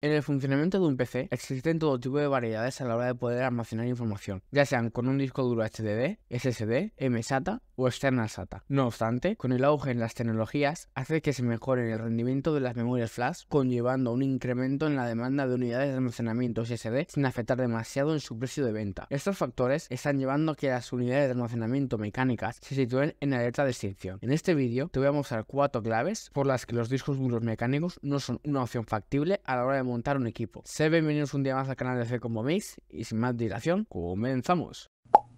En el funcionamiento de un PC existen todo tipo de variedades a la hora de poder almacenar información, ya sean con un disco duro HDD, SSD, MSATA o externa SATA. No obstante, con el auge en las tecnologías hace que se mejore el rendimiento de las memorias flash, conllevando un incremento en la demanda de unidades de almacenamiento SSD sin afectar demasiado en su precio de venta. Estos factores están llevando a que las unidades de almacenamiento mecánicas se sitúen en alerta de extinción. En este vídeo te voy a mostrar cuatro claves por las que los discos duros mecánicos no son una opción factible a la hora de montar un equipo. Sé bienvenidos un día más al canal de C como Mix y sin más dilación, comenzamos.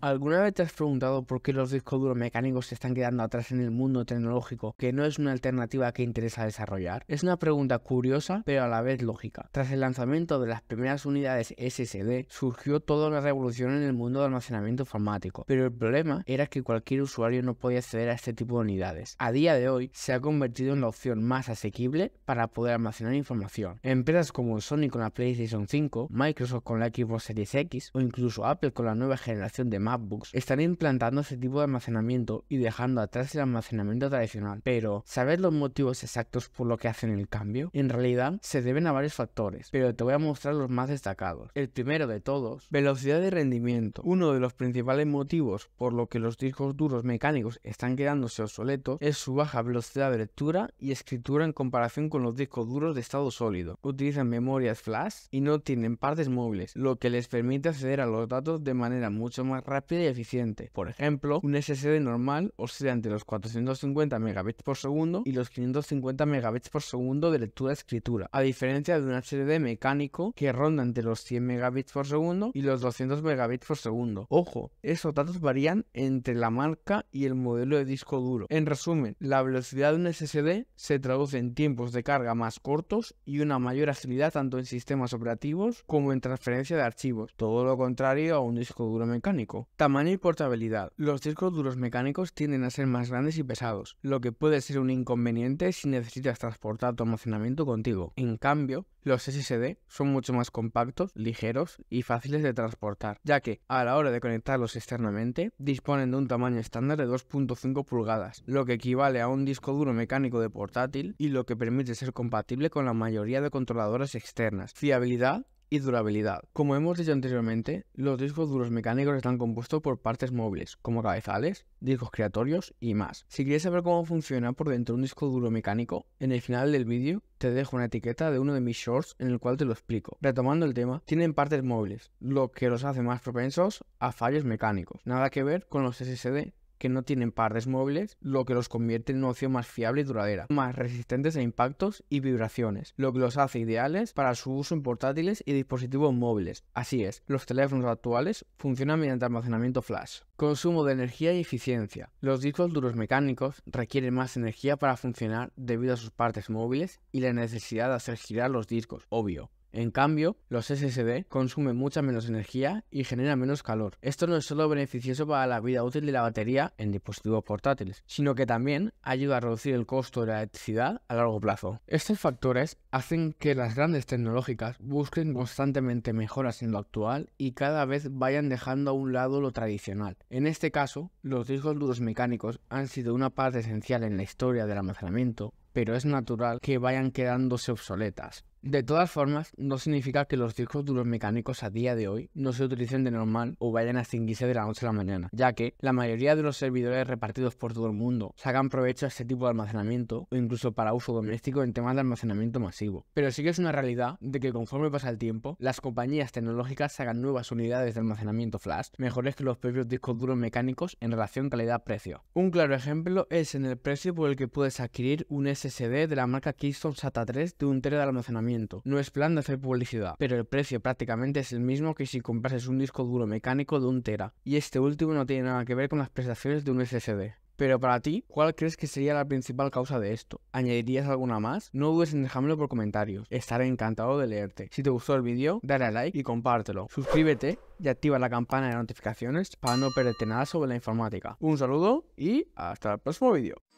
¿Alguna vez te has preguntado por qué los discos duros mecánicos se están quedando atrás en el mundo tecnológico que no es una alternativa que interesa desarrollar? Es una pregunta curiosa pero a la vez lógica. Tras el lanzamiento de las primeras unidades SSD surgió toda una revolución en el mundo de almacenamiento informático, pero el problema era que cualquier usuario no podía acceder a este tipo de unidades. A día de hoy se ha convertido en la opción más asequible para poder almacenar información. Empresas como Sony con la PlayStation 5, Microsoft con la Xbox Series X o incluso Apple con la nueva generación de Mac MacBooks están implantando ese tipo de almacenamiento y dejando atrás el almacenamiento tradicional. Pero, ¿sabes los motivos exactos por lo que hacen el cambio? En realidad, se deben a varios factores, pero te voy a mostrar los más destacados. El primero de todos, velocidad de rendimiento. Uno de los principales motivos por lo que los discos duros mecánicos están quedándose obsoletos es su baja velocidad de lectura y escritura en comparación con los discos duros de estado sólido. Utilizan memorias flash y no tienen partes móviles, lo que les permite acceder a los datos de manera mucho más rápida rápida y eficiente. Por ejemplo, un SSD normal oscila entre los 450 megabits por segundo y los 550 megabits por segundo de lectura-escritura, a diferencia de un SSD mecánico que ronda entre los 100 megabits por segundo y los 200 megabits por segundo. Ojo, esos datos varían entre la marca y el modelo de disco duro. En resumen, la velocidad de un SSD se traduce en tiempos de carga más cortos y una mayor agilidad tanto en sistemas operativos como en transferencia de archivos, todo lo contrario a un disco duro mecánico. Tamaño y portabilidad. Los discos duros mecánicos tienden a ser más grandes y pesados, lo que puede ser un inconveniente si necesitas transportar tu almacenamiento contigo. En cambio, los SSD son mucho más compactos, ligeros y fáciles de transportar, ya que a la hora de conectarlos externamente disponen de un tamaño estándar de 2.5 pulgadas, lo que equivale a un disco duro mecánico de portátil y lo que permite ser compatible con la mayoría de controladoras externas. Fiabilidad y durabilidad. Como hemos dicho anteriormente, los discos duros mecánicos están compuestos por partes móviles, como cabezales, discos creatorios y más. Si quieres saber cómo funciona por dentro un disco duro mecánico, en el final del vídeo te dejo una etiqueta de uno de mis shorts en el cual te lo explico. Retomando el tema, tienen partes móviles, lo que los hace más propensos a fallos mecánicos. Nada que ver con los SSD que no tienen partes móviles, lo que los convierte en una opción más fiable y duradera, más resistentes a impactos y vibraciones, lo que los hace ideales para su uso en portátiles y dispositivos móviles. Así es, los teléfonos actuales funcionan mediante almacenamiento flash. Consumo de energía y eficiencia. Los discos duros mecánicos requieren más energía para funcionar debido a sus partes móviles y la necesidad de hacer girar los discos, obvio. En cambio, los SSD consumen mucha menos energía y generan menos calor. Esto no es solo beneficioso para la vida útil de la batería en dispositivos portátiles, sino que también ayuda a reducir el costo de la electricidad a largo plazo. Estos factores hacen que las grandes tecnológicas busquen constantemente mejoras en lo actual y cada vez vayan dejando a un lado lo tradicional. En este caso, los discos duros mecánicos han sido una parte esencial en la historia del almacenamiento pero es natural que vayan quedándose obsoletas. De todas formas, no significa que los discos duros mecánicos a día de hoy no se utilicen de normal o vayan a extinguirse de la noche a la mañana, ya que la mayoría de los servidores repartidos por todo el mundo sacan provecho a este tipo de almacenamiento o incluso para uso doméstico en temas de almacenamiento masivo. Pero sí que es una realidad de que conforme pasa el tiempo, las compañías tecnológicas sacan nuevas unidades de almacenamiento flash mejores que los propios discos duros mecánicos en relación calidad-precio. Un claro ejemplo es en el precio por el que puedes adquirir un SSD de la marca Keystone SATA 3 de un tera de almacenamiento. No es plan de hacer publicidad, pero el precio prácticamente es el mismo que si comprases un disco duro mecánico de un tera, y este último no tiene nada que ver con las prestaciones de un SSD. Pero para ti, ¿cuál crees que sería la principal causa de esto? ¿Añadirías alguna más? No dudes en dejármelo por comentarios, estaré encantado de leerte. Si te gustó el vídeo, dale a like y compártelo. Suscríbete y activa la campana de notificaciones para no perderte nada sobre la informática. Un saludo y hasta el próximo vídeo.